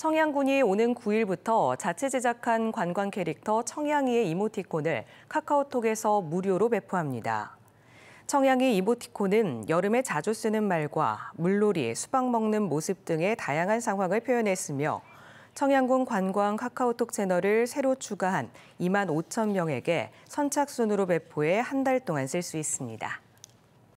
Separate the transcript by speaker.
Speaker 1: 청양군이 오는 9일부터 자체 제작한 관광 캐릭터 청양이의 이모티콘을 카카오톡에서 무료로 배포합니다. 청양이 이모티콘은 여름에 자주 쓰는 말과 물놀이, 수박 먹는 모습 등의 다양한 상황을 표현했으며 청양군 관광 카카오톡 채널을 새로 추가한 2만 5천 명에게 선착순으로 배포해 한 달 동안 쓸 수 있습니다.